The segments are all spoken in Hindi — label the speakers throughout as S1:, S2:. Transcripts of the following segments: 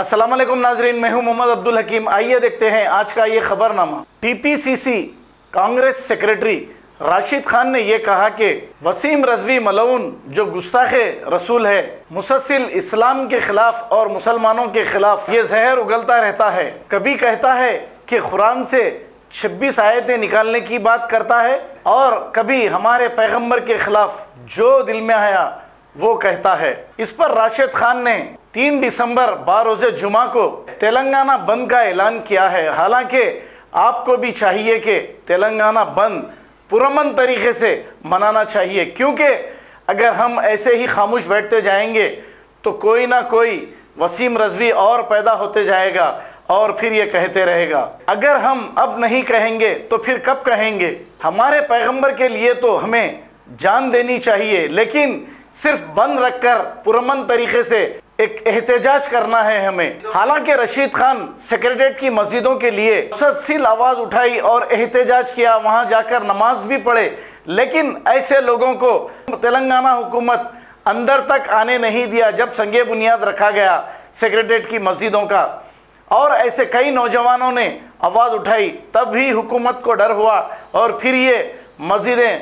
S1: अस्सलाम वालेकुम नाजरीन मैं हूं मोहम्मद अब्दुल हकीम आइए देखते हैं आज का ये खबरनामा टीपीसीसी कांग्रेस सेक्रेटरी राशिद खान ने यह कहा कि वसीम रजवी मलाउन जो गुस्ताख रसूल है मुसलसिल इस्लाम के खिलाफ और मुसलमानों के खिलाफ ये जहर उगलता रहता है कभी कहता है कि कुरान से छब्बीस आयतें निकालने की बात करता है और कभी हमारे पैगम्बर के खिलाफ जो दिल में आया वो कहता है इस पर राशिद खान ने 3 दिसंबर बारोजे जुमा को तेलंगाना बंद का ऐलान किया है हालांकि आपको भी चाहिए कि तेलंगाना बंद पुरमन तरीके से मनाना चाहिए क्योंकि अगर हम ऐसे ही खामोश बैठते जाएंगे तो कोई ना कोई वसीम रजवी और पैदा होते जाएगा और फिर ये कहते रहेगा अगर हम अब नहीं कहेंगे तो फिर कब कहेंगे हमारे पैगंबर के लिए तो हमें जान देनी चाहिए लेकिन सिर्फ बंद रखकर पुरमन तरीके से एक एहतजाज करना है हमें हालांकि रशीद खान सेक्रेटरीट की मस्जिदों के लिए सील आवाज़ उठाई और एहतजाज किया वहाँ जाकर नमाज भी पढ़े लेकिन ऐसे लोगों को तेलंगाना हुकूमत अंदर तक आने नहीं दिया जब संगे बुनियाद रखा गया सेक्रेटरीट की मस्जिदों का और ऐसे कई नौजवानों ने आवाज़ उठाई तब भी हुकूमत को डर हुआ और फिर ये मस्जिदें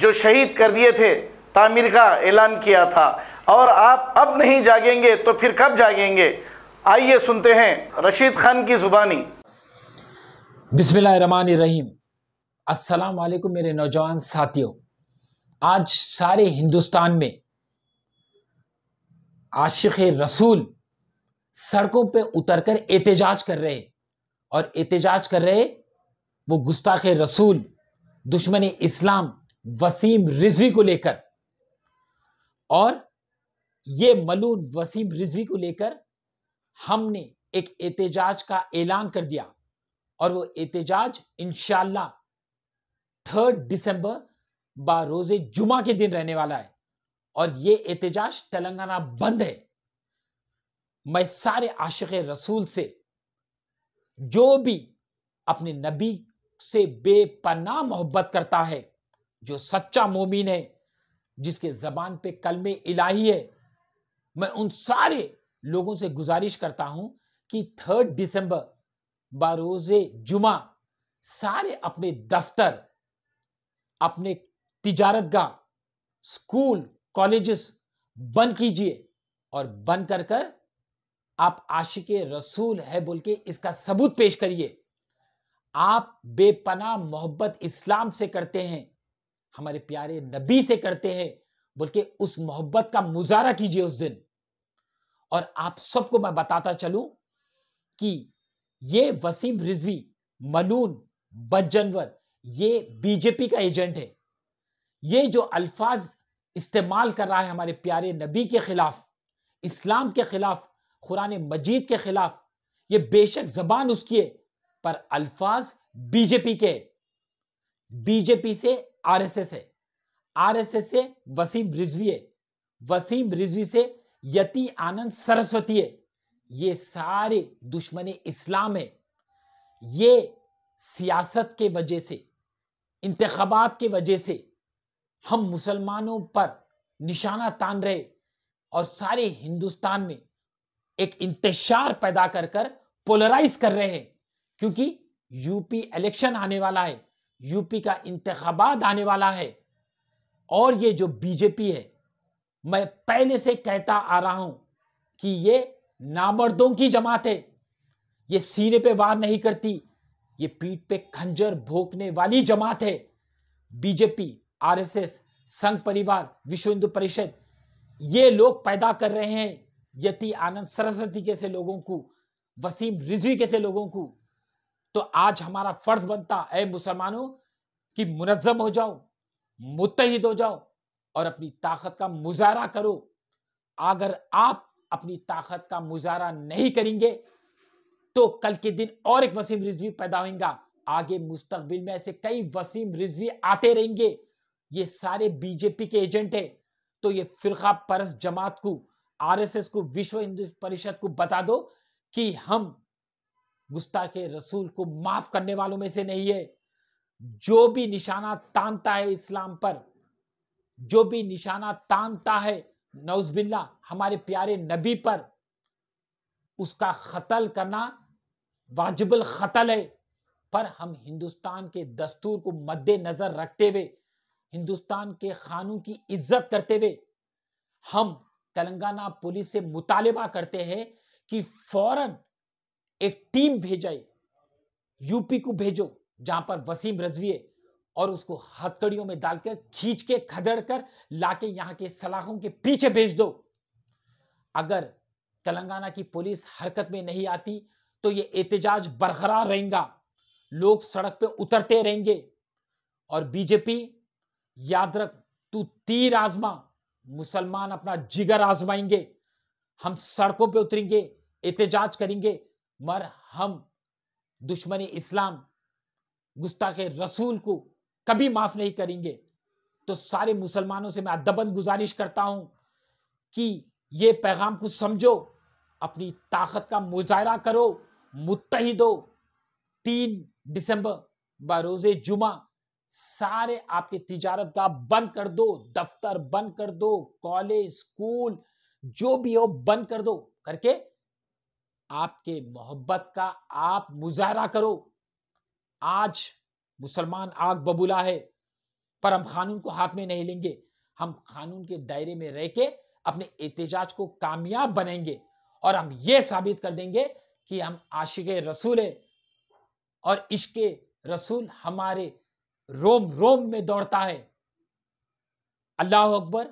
S1: जो शहीद कर दिए थे तामीर का ऐलान किया था और आप अब नहीं जागेंगे तो फिर कब जागेंगे आइए सुनते हैं रशीद खान की ज़ुबानी
S2: बिस्मिल्लाहमान रहीम अस्सलाम वालेकुम मेरे नौजवान साथियों आज सारे हिंदुस्तान में आशिक रसूल सड़कों पे उतरकर एहतजाज कर रहे और एहतजाज कर रहे वो गुस्ताख रसूल दुश्मन इस्लाम वसीम रिजवी को लेकर और ये मलून वसीम रिजवी को लेकर हमने एक एहतजाज का ऐलान कर दिया और वो एहतजाज इनशाला थर्ड दिसंबर बारोजे जुमा के दिन रहने वाला है और ये एहतजाज तेलंगाना बंद है मैं सारे आशिक रसूल से जो भी अपने नबी से बेपना मोहब्बत करता है जो सच्चा मोमिन है जिसके ज़बान पे कलमे इलाही है मैं उन सारे लोगों से गुजारिश करता हूं कि थर्ड दिसंबर बारोजे जुमा सारे अपने दफ्तर अपने तिजारत स्कूल कॉलेजेस बंद कीजिए और बंद कर कर आप आशिक रसूल है बोल के इसका सबूत पेश करिए आप बेपना मोहब्बत इस्लाम से करते हैं हमारे प्यारे नबी से करते हैं बल्कि उस मोहब्बत का मुजाहरा कीजिए उस दिन और आप सबको मैं बताता चलूं कि ये वसीम रिजवी मलून बजनवर ये बीजेपी का एजेंट है ये जो अल्फाज इस्तेमाल कर रहा है हमारे प्यारे नबी के खिलाफ इस्लाम के खिलाफ कुरान मजीद के खिलाफ ये बेशक जबान उसकी है पर अल्फाज बीजेपी के बीजेपी से आरएसएस है आरएसएस से वसीम रिजवी है वसीम रिजवी से यति आनंद सरस्वती है ये सारे दुश्मन इस्लाम है ये सियासत के वजह से इंतखबात के वजह से हम मुसलमानों पर निशाना तान रहे और सारे हिंदुस्तान में एक इंतशार पैदा कर कर पोलराइज कर रहे हैं क्योंकि यूपी इलेक्शन आने वाला है यूपी का इंतबात आने वाला है और ये जो बीजेपी है मैं पहले से कहता आ रहा हूं कि ये नामर्दों की जमात है ये सीने पे वार नहीं करती ये पीठ पे खंजर भोंकने वाली जमात है बीजेपी आरएसएस संघ परिवार विश्व हिंदू परिषद ये लोग पैदा कर रहे हैं यति आनंद सरस्वती कैसे लोगों को वसीम रिजवी कैसे लोगों को तो आज हमारा फर्ज बनता है मुसलमानों कि मुनजम हो जाओ मुतहद हो जाओ और अपनी ताकत का मुजाहरा करो अगर आप अपनी ताकत का मुजाहरा नहीं करेंगे तो कल के दिन और एक वसीम रिजवी पैदा होगा आगे मुस्तबिल में ऐसे कई वसीम रिजवी आते रहेंगे ये सारे बीजेपी के एजेंट है तो ये फिरका परस जमात को आरएसएस को विश्व हिंदू परिषद को बता दो कि हम गुस्ता के रसूल को माफ करने वालों में से नहीं है जो भी निशाना तानता है इस्लाम पर जो भी निशाना तानता है नौजबिल्ला हमारे प्यारे नबी पर उसका खतल करना वाजिबल खतल है पर हम हिंदुस्तान के दस्तूर को मद्देनजर रखते हुए हिंदुस्तान के खानों की इज्जत करते हुए हम तेलंगाना पुलिस से मुतालबा करते हैं कि फौरन एक टीम भेजाई यूपी को भेजो जहां पर वसीम रजवी और उसको हथकड़ियों में डालकर खींच के खदड़ कर लाके यहां के सलाखों के पीछे भेज दो अगर तेलंगाना की पुलिस हरकत में नहीं आती तो ये एहतजाज बरकरार रहेगा लोग सड़क पे उतरते रहेंगे और बीजेपी याद रख तू तीर आजमा मुसलमान अपना जिगर आजमाएंगे हम सड़कों पे उतरेंगे एहतजाज करेंगे हम दुश्मन इस्लाम गुस्ताखे रसूल को कभी माफ़ नहीं करेंगे तो सारे मुसलमानों से मैं अदबन गुजारिश करता हूं कि ये पैगाम को समझो अपनी ताकत का मुजाहरा करो मुतहद हो तीन दिसंबर बरोजे जुमा सारे आपके तिजारत का बंद कर दो दफ्तर बंद कर दो कॉलेज स्कूल जो भी हो बंद कर दो करके आपके मोहब्बत का आप मुजाहरा करो आज मुसलमान आग बबूला है पर हम कानून को हाथ में नहीं लेंगे हम कानून के दायरे में रह के अपने एहतजाज को कामयाब बनाएंगे और हम ये साबित कर देंगे कि हम आशिक रसूल है और इश्क रसूल हमारे रोम रोम में दौड़ता है अल्लाह अकबर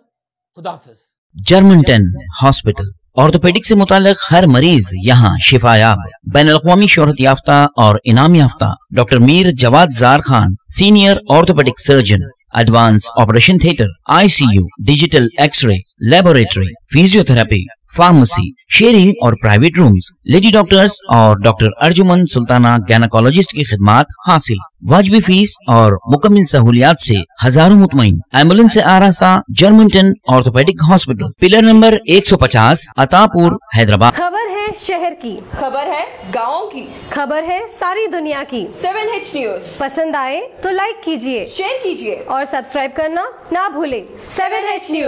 S2: खुदाफिज टेन हॉस्पिटल ऑर्थोपेडिक से मुतल हर मरीज यहाँ शिफायाब बैन अवी शहरत याफ्ता और इनाम याफ्ता doctor Mir Jawad Zar Khan senior orthopaedic surgeon advance operation theatre ICU digital x-ray laboratory physiotherapy pharmacy sharing और प्राइवेट रूम्स लेडी डॉक्टर्स और डॉक्टर अर्जुमन सुल्ताना गैनकोलॉजिस्ट की खिदमत हासिल वाजबी फीस और मुकम्मल सहूलियात से हजारों मुतमिन एम्बुलेंस से था जर्मिनटन orthopaedic hospital pillar number 150 Attapur Hyderabad
S1: खबर है शहर की खबर है गाँव की खबर है सारी दुनिया की सेवन एच न्यूज पसंद आए तो लाइक कीजिए शेयर कीजिए और सब्सक्राइब करना ना भूले सेवन एच न्यूज